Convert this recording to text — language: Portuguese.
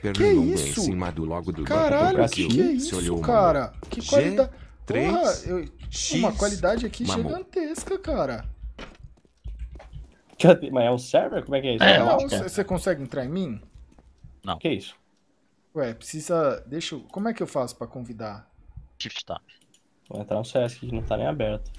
Pernilongo em cima do logo do Caralho, Banco do Brasil. que é isso, olhou, cara? Que qualidade... Três? eu... uma qualidade aqui gigantesca, cara. Mas é um server? Como é que é isso? É, é não, você, é. você consegue entrar em mim? Não. Que isso? Ué, precisa... Deixa eu... Como é que eu faço pra convidar? Shift tá. Vou entrar no CS que não tá nem aberto.